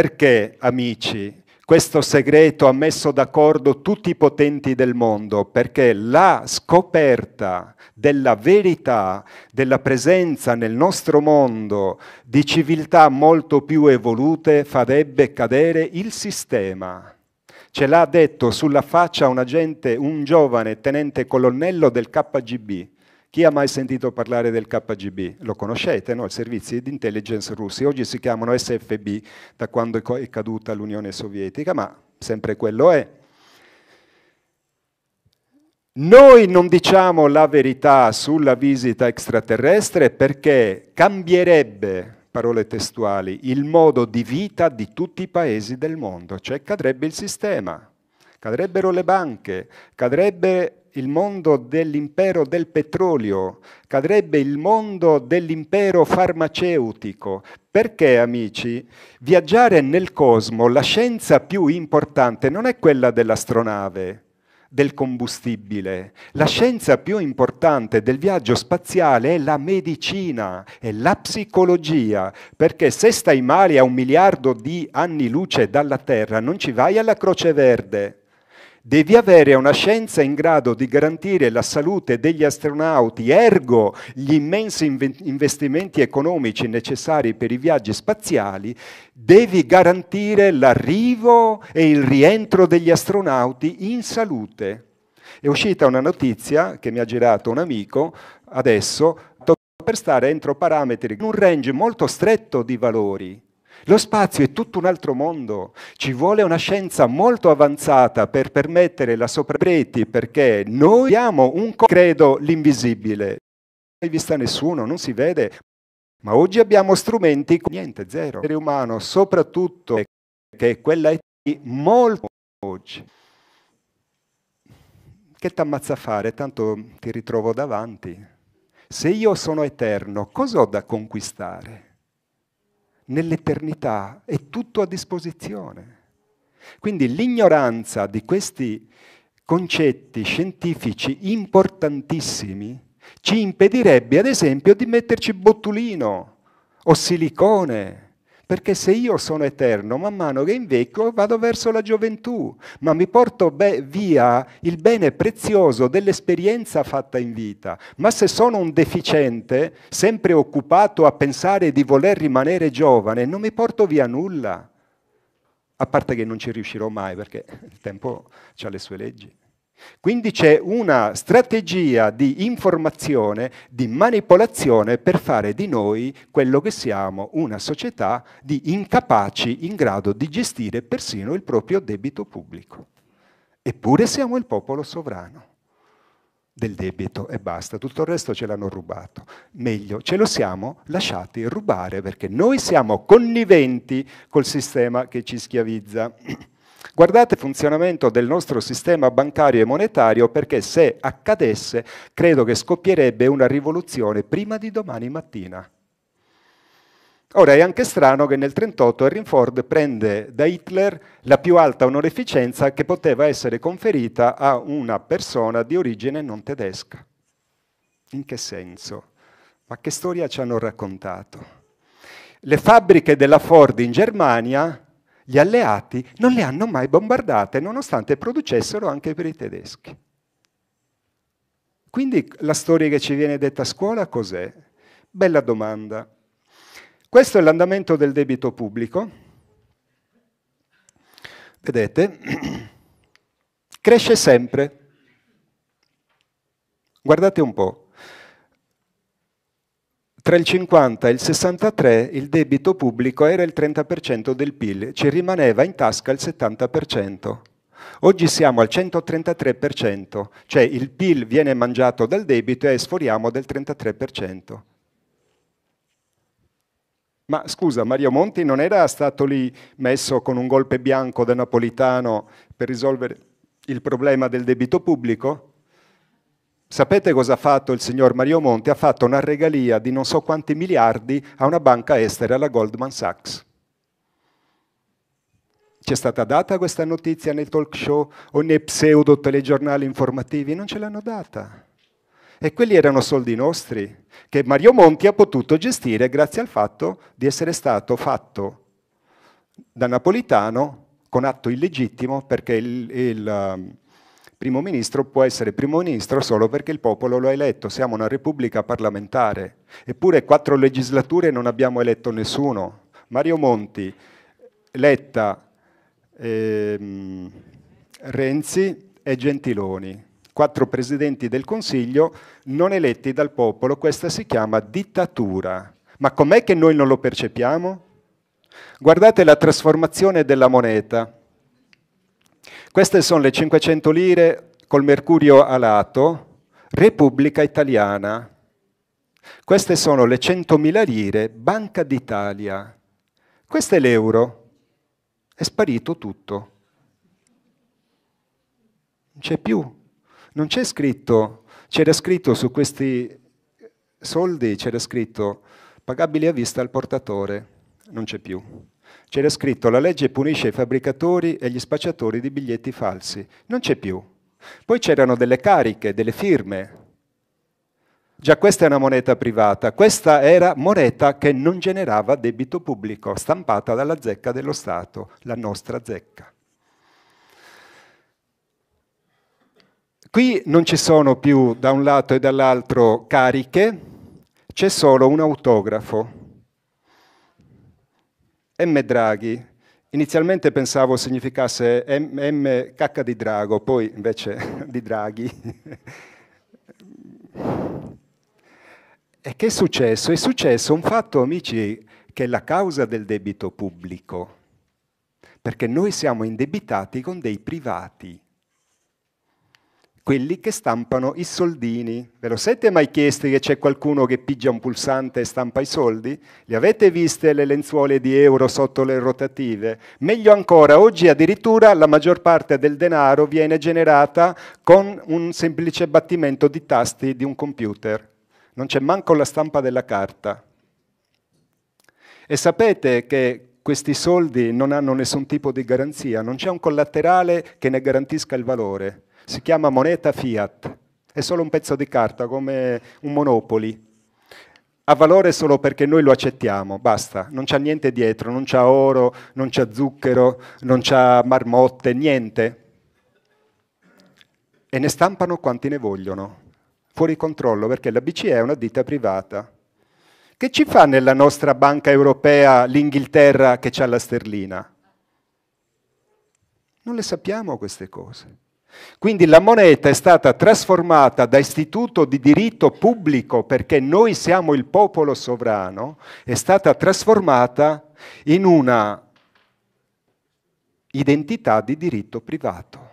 Perché, amici, questo segreto ha messo d'accordo tutti i potenti del mondo perché la scoperta della verità, della presenza nel nostro mondo di civiltà molto più evolute farebbe cadere il sistema. Ce l'ha detto sulla faccia un agente, un giovane tenente colonnello del KGB chi ha mai sentito parlare del KGB? Lo conoscete, no? I servizi di intelligence russi. Oggi si chiamano SFB da quando è caduta l'Unione Sovietica, ma sempre quello è. Noi non diciamo la verità sulla visita extraterrestre perché cambierebbe parole testuali, il modo di vita di tutti i paesi del mondo, cioè cadrebbe il sistema, cadrebbero le banche, cadrebbe il mondo dell'impero del petrolio, cadrebbe il mondo dell'impero farmaceutico. Perché, amici, viaggiare nel cosmo, la scienza più importante non è quella dell'astronave, del combustibile. La scienza più importante del viaggio spaziale è la medicina, è la psicologia, perché se stai male a un miliardo di anni luce dalla Terra non ci vai alla Croce Verde devi avere una scienza in grado di garantire la salute degli astronauti, ergo gli immensi investimenti economici necessari per i viaggi spaziali, devi garantire l'arrivo e il rientro degli astronauti in salute. È uscita una notizia che mi ha girato un amico adesso per stare entro parametri in un range molto stretto di valori lo spazio è tutto un altro mondo, ci vuole una scienza molto avanzata per permettere la sopravvivenza perché noi abbiamo un credo l'invisibile. Non è vista nessuno, non si vede, ma oggi abbiamo strumenti con niente, zero. L'essere umano soprattutto che è quella età molto oggi. Che t'ammazza a fare? Tanto ti ritrovo davanti. Se io sono eterno, cosa ho da conquistare? nell'eternità è tutto a disposizione. Quindi l'ignoranza di questi concetti scientifici importantissimi ci impedirebbe, ad esempio, di metterci bottulino o silicone perché se io sono eterno, man mano che invecchio vado verso la gioventù, ma mi porto be- via il bene prezioso dell'esperienza fatta in vita. Ma se sono un deficiente, sempre occupato a pensare di voler rimanere giovane, non mi porto via nulla. A parte che non ci riuscirò mai perché il tempo ha le sue leggi. Quindi c'è una strategia di informazione, di manipolazione per fare di noi quello che siamo, una società di incapaci in grado di gestire persino il proprio debito pubblico. Eppure siamo il popolo sovrano del debito e basta, tutto il resto ce l'hanno rubato. Meglio, ce lo siamo lasciati rubare perché noi siamo conniventi col sistema che ci schiavizza. Guardate il funzionamento del nostro sistema bancario e monetario perché se accadesse credo che scoppierebbe una rivoluzione prima di domani mattina. Ora è anche strano che nel 1938 Henry Ford prende da Hitler la più alta onorificenza che poteva essere conferita a una persona di origine non tedesca. In che senso? Ma che storia ci hanno raccontato? Le fabbriche della Ford in Germania gli alleati non le hanno mai bombardate, nonostante producessero anche per i tedeschi. Quindi la storia che ci viene detta a scuola cos'è? Bella domanda. Questo è l'andamento del debito pubblico. Vedete? Cresce sempre. Guardate un po'. Tra il 50 e il 63 il debito pubblico era il 30% del PIL, ci rimaneva in tasca il 70%. Oggi siamo al 133%, cioè il PIL viene mangiato dal debito e sforiamo del 33%. Ma scusa, Mario Monti non era stato lì messo con un golpe bianco da Napolitano per risolvere il problema del debito pubblico? Sapete cosa ha fatto il signor Mario Monti? Ha fatto una regalia di non so quanti miliardi a una banca estera, la Goldman Sachs. Ci è stata data questa notizia nei talk show o nei pseudo telegiornali informativi? Non ce l'hanno data. E quelli erano soldi nostri, che Mario Monti ha potuto gestire grazie al fatto di essere stato fatto da Napolitano con atto illegittimo perché il, il ehm, primo ministro può essere primo ministro solo perché il popolo lo ha eletto, siamo una repubblica parlamentare, eppure quattro legislature non abbiamo eletto nessuno. Mario Monti, Letta, ehm, Renzi e Gentiloni, quattro presidenti del Consiglio non eletti dal popolo, questa si chiama dittatura. Ma com'è che noi non lo percepiamo? Guardate la trasformazione della moneta. Queste sono le 500 lire col mercurio alato, Repubblica Italiana. Queste sono le 100.000 lire, Banca d'Italia. Questo è l'euro. È sparito tutto. Non c'è più. Non c'è scritto, c'era scritto su questi soldi, c'era scritto pagabili a vista al portatore. Non c'è più. C'era scritto la legge punisce i fabbricatori e gli spacciatori di biglietti falsi. Non c'è più. Poi c'erano delle cariche, delle firme. Già questa è una moneta privata, questa era moneta che non generava debito pubblico, stampata dalla zecca dello Stato, la nostra zecca. Qui non ci sono più da un lato e dall'altro cariche, c'è solo un autografo M Draghi. Inizialmente pensavo significasse M, M cacca di drago, poi invece di Draghi. E che è successo? È successo un fatto, amici, che è la causa del debito pubblico, perché noi siamo indebitati con dei privati quelli che stampano i soldini. Ve lo siete mai chiesti che c'è qualcuno che pigia un pulsante e stampa i soldi? Li avete viste le lenzuole di euro sotto le rotative? Meglio ancora, oggi addirittura la maggior parte del denaro viene generata con un semplice battimento di tasti di un computer. Non c'è manco la stampa della carta. E sapete che questi soldi non hanno nessun tipo di garanzia, non c'è un collaterale che ne garantisca il valore si chiama moneta fiat, è solo un pezzo di carta come un monopoli. Ha valore solo perché noi lo accettiamo, basta, non c'è niente dietro, non c'è oro, non c'è zucchero, non c'è marmotte, niente. E ne stampano quanti ne vogliono, fuori controllo, perché la BCE è una ditta privata. Che ci fa nella nostra banca europea l'Inghilterra che ha la sterlina? Non le sappiamo queste cose. Quindi la moneta è stata trasformata da istituto di diritto pubblico, perché noi siamo il popolo sovrano, è stata trasformata in una identità di diritto privato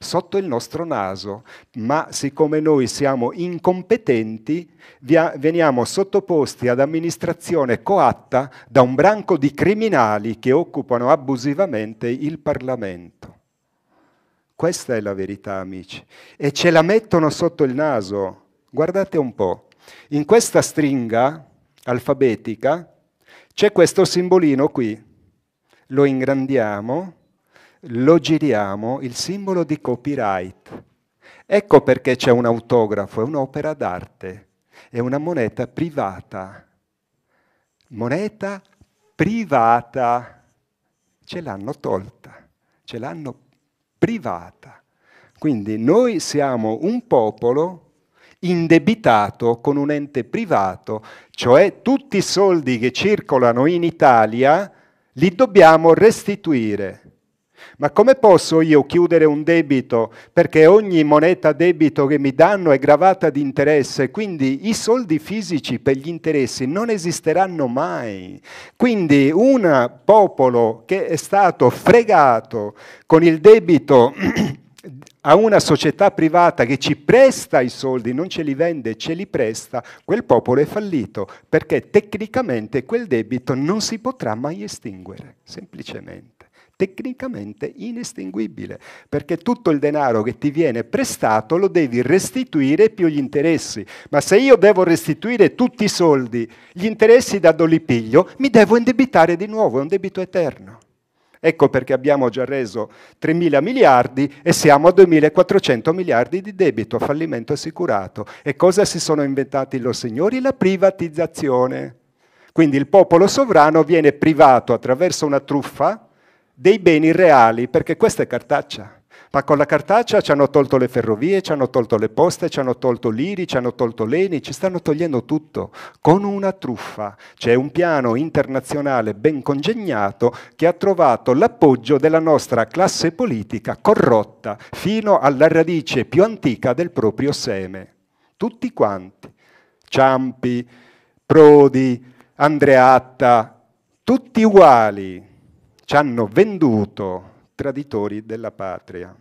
sotto il nostro naso, ma siccome noi siamo incompetenti, veniamo sottoposti ad amministrazione coatta da un branco di criminali che occupano abusivamente il Parlamento. Questa è la verità, amici. E ce la mettono sotto il naso. Guardate un po'. In questa stringa alfabetica c'è questo simbolino qui. Lo ingrandiamo, lo giriamo, il simbolo di copyright. Ecco perché c'è un autografo, è un'opera d'arte, è una moneta privata. Moneta privata. Ce l'hanno tolta, ce l'hanno privata. Quindi noi siamo un popolo indebitato con un ente privato, cioè tutti i soldi che circolano in Italia li dobbiamo restituire ma come posso io chiudere un debito perché ogni moneta debito che mi danno è gravata di interesse, quindi i soldi fisici per gli interessi non esisteranno mai. Quindi un popolo che è stato fregato con il debito a una società privata che ci presta i soldi, non ce li vende, ce li presta, quel popolo è fallito perché tecnicamente quel debito non si potrà mai estinguere, semplicemente tecnicamente inestinguibile, perché tutto il denaro che ti viene prestato lo devi restituire più gli interessi. Ma se io devo restituire tutti i soldi, gli interessi da dove li piglio, mi devo indebitare di nuovo, è un debito eterno. Ecco perché abbiamo già reso 3.000 miliardi e siamo a 2.400 miliardi di debito, fallimento assicurato. E cosa si sono inventati loro signori? La privatizzazione. Quindi il popolo sovrano viene privato attraverso una truffa, dei beni reali, perché questa è cartaccia. Ma con la cartaccia ci hanno tolto le ferrovie, ci hanno tolto le poste, ci hanno tolto l'IRI, ci hanno tolto l'ENI, ci stanno togliendo tutto con una truffa. C'è un piano internazionale ben congegnato che ha trovato l'appoggio della nostra classe politica corrotta fino alla radice più antica del proprio seme. Tutti quanti. Ciampi, Prodi, Andreatta, tutti uguali, ci hanno venduto traditori della patria.